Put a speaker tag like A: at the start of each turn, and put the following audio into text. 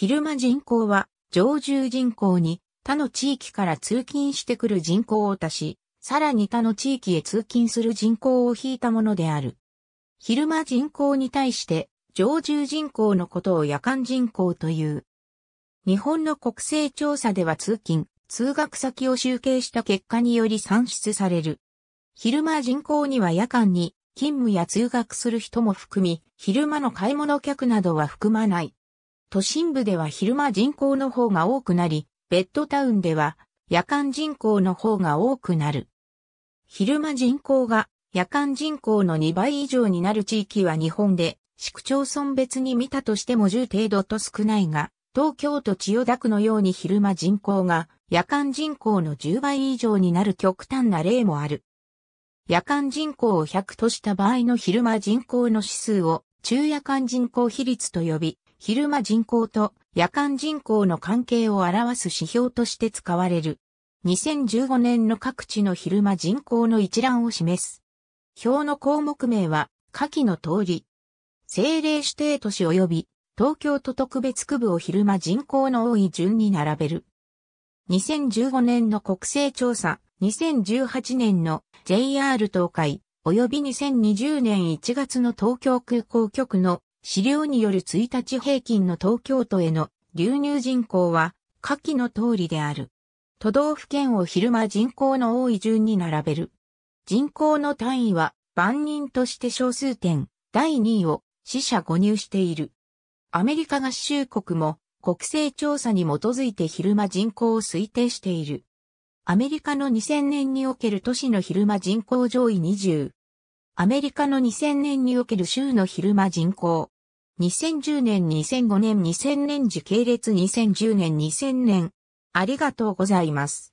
A: 昼間人口は常住人口に他の地域から通勤してくる人口を足し、さらに他の地域へ通勤する人口を引いたものである。昼間人口に対して常住人口のことを夜間人口という。日本の国勢調査では通勤、通学先を集計した結果により算出される。昼間人口には夜間に勤務や通学する人も含み、昼間の買い物客などは含まない。都心部では昼間人口の方が多くなり、ベッドタウンでは夜間人口の方が多くなる。昼間人口が夜間人口の2倍以上になる地域は日本で市区町村別に見たとしても10程度と少ないが、東京都千代田区のように昼間人口が夜間人口の10倍以上になる極端な例もある。夜間人口を100とした場合の昼間人口の指数を中夜間人口比率と呼び、昼間人口と夜間人口の関係を表す指標として使われる。2015年の各地の昼間人口の一覧を示す。表の項目名は、下記の通り。政令指定都市及び東京都特別区部を昼間人口の多い順に並べる。2015年の国勢調査、2018年の JR 東海、及び2020年1月の東京空港局の資料による1日平均の東京都への流入人口は下記の通りである。都道府県を昼間人口の多い順に並べる。人口の単位は万人として小数点第2位を死者誤入している。アメリカ合衆国も国勢調査に基づいて昼間人口を推定している。アメリカの2000年における都市の昼間人口上位20。アメリカの2000年における州の昼間人口2010年2005年2000年時系列2010年2000年。ありがとうございます。